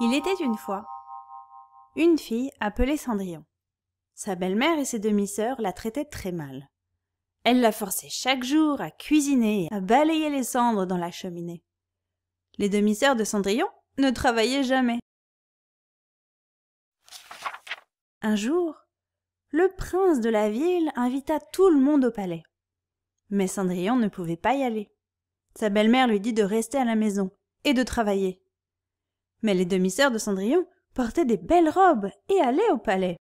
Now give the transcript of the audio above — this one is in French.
Il était une fois une fille appelée Cendrillon. Sa belle-mère et ses demi-sœurs la traitaient très mal. Elle la forçait chaque jour à cuisiner et à balayer les cendres dans la cheminée. Les demi-sœurs de Cendrillon ne travaillaient jamais. Un jour, le prince de la ville invita tout le monde au palais. Mais Cendrillon ne pouvait pas y aller. Sa belle-mère lui dit de rester à la maison et de travailler mais les demi-sœurs de cendrillon portaient des belles robes et allaient au palais